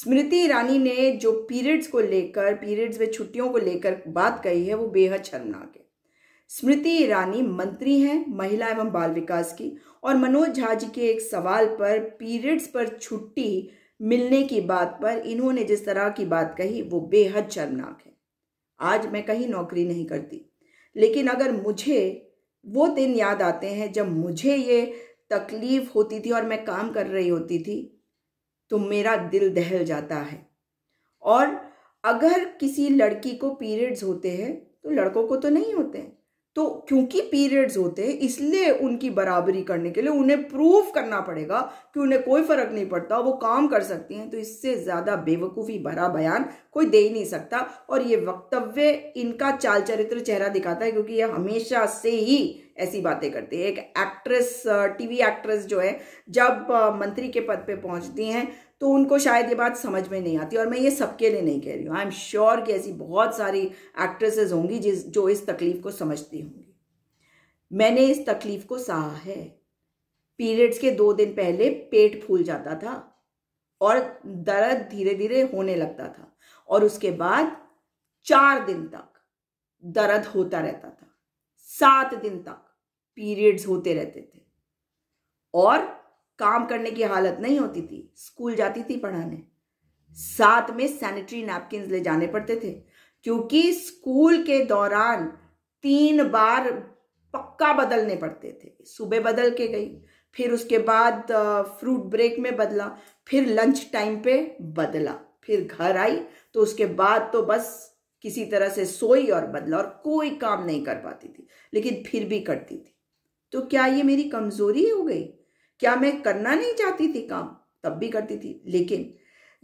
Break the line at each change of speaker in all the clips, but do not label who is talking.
स्मृति ईरानी ने जो पीरियड्स को लेकर पीरियड्स में छुट्टियों को लेकर बात कही है वो बेहद शर्मनाक है स्मृति ईरानी मंत्री हैं महिला एवं बाल विकास की और मनोज झा जी के एक सवाल पर पीरियड्स पर छुट्टी मिलने की बात पर इन्होंने जिस तरह की बात कही वो बेहद शर्मनाक है आज मैं कहीं नौकरी नहीं करती लेकिन अगर मुझे वो दिन याद आते हैं जब मुझे ये तकलीफ होती थी और मैं काम कर रही होती थी तो मेरा दिल दहल जाता है और अगर किसी लड़की को पीरियड्स होते हैं तो लड़कों को तो नहीं होते हैं तो क्योंकि पीरियड्स होते हैं इसलिए उनकी बराबरी करने के लिए उन्हें प्रूव करना पड़ेगा कि उन्हें कोई फर्क नहीं पड़ता वो काम कर सकती हैं तो इससे ज़्यादा बेवकूफ़ी भरा बयान कोई दे ही नहीं सकता और ये वक्तव्य इनका चाल चरित्र चेहरा दिखाता है क्योंकि ये हमेशा से ही ऐसी बातें करती है एक एक्ट्रेस टीवी एक्ट्रेस जो है जब मंत्री के पद पे पहुंचती हैं तो उनको शायद ये बात समझ में नहीं आती और मैं ये सबके लिए नहीं कह रही हूँ आई एम श्योर कि ऐसी बहुत सारी एक्ट्रेसेस होंगी जिस जो इस तकलीफ को समझती होंगी मैंने इस तकलीफ को सहा है पीरियड्स के दो दिन पहले पेट फूल जाता था और दर्द धीरे धीरे होने लगता था और उसके बाद चार दिन तक दर्द होता रहता था सात दिन तक पीरियड्स होते रहते थे और काम करने की हालत नहीं होती थी स्कूल जाती थी पढ़ाने साथ में सैनिटरी नैपकिन ले जाने पड़ते थे क्योंकि स्कूल के दौरान तीन बार पक्का बदलने पड़ते थे सुबह बदल के गई फिर उसके बाद फ्रूट ब्रेक में बदला फिर लंच टाइम पे बदला फिर घर आई तो उसके बाद तो बस किसी तरह से सोई और बदला और कोई काम नहीं कर पाती थी लेकिन फिर भी करती थी तो क्या ये मेरी कमजोरी हो गई क्या मैं करना नहीं चाहती थी काम तब भी करती थी लेकिन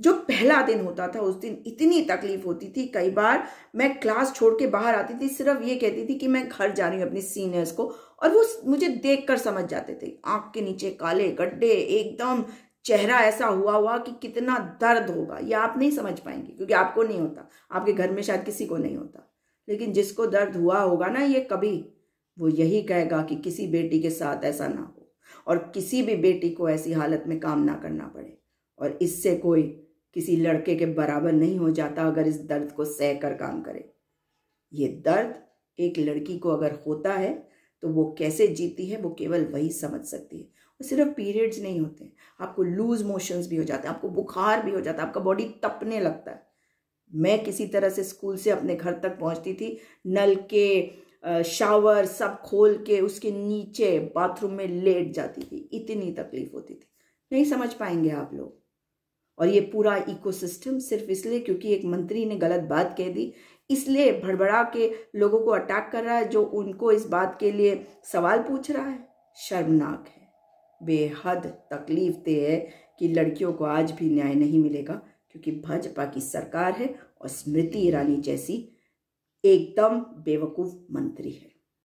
जो पहला दिन होता था उस दिन इतनी तकलीफ होती थी कई बार मैं क्लास छोड़ के बाहर आती थी सिर्फ ये कहती थी कि मैं घर जा रही हूँ अपने सीनियर्स को और वो मुझे देख कर समझ जाते थे आँख के नीचे काले गड्ढे एकदम चेहरा ऐसा हुआ हुआ कि कितना दर्द होगा ये आप नहीं समझ पाएंगे क्योंकि आपको नहीं होता आपके घर में शायद किसी को नहीं होता लेकिन जिसको दर्द हुआ होगा ना ये कभी वो यही कहेगा कि किसी बेटी के साथ ऐसा ना हो और किसी भी बेटी को ऐसी हालत में काम ना करना पड़े और इससे कोई किसी लड़के के बराबर नहीं हो जाता अगर इस दर्द को सह कर काम करे ये दर्द एक लड़की को अगर होता है तो वो कैसे जीती है वो केवल वही समझ सकती है और सिर्फ पीरियड्स नहीं होते आपको लूज मोशंस भी हो जाते हैं आपको बुखार भी हो जाता है आपका बॉडी तपने लगता है मैं किसी तरह से स्कूल से अपने घर तक पहुंचती थी नल के शावर सब खोल के उसके नीचे बाथरूम में लेट जाती थी इतनी तकलीफ होती थी नहीं समझ पाएंगे आप लोग और ये पूरा इकोसिस्टम सिर्फ इसलिए क्योंकि एक मंत्री ने गलत बात कह दी इसलिए भड़बड़ा के लोगों को अटैक कर रहा है जो उनको इस बात के लिए सवाल पूछ रहा है शर्मनाक है बेहद तकलीफ दे है कि लड़कियों को आज भी न्याय नहीं मिलेगा क्योंकि भाजपा की सरकार है और स्मृति ईरानी जैसी एकदम बेवकूफ़ मंत्री है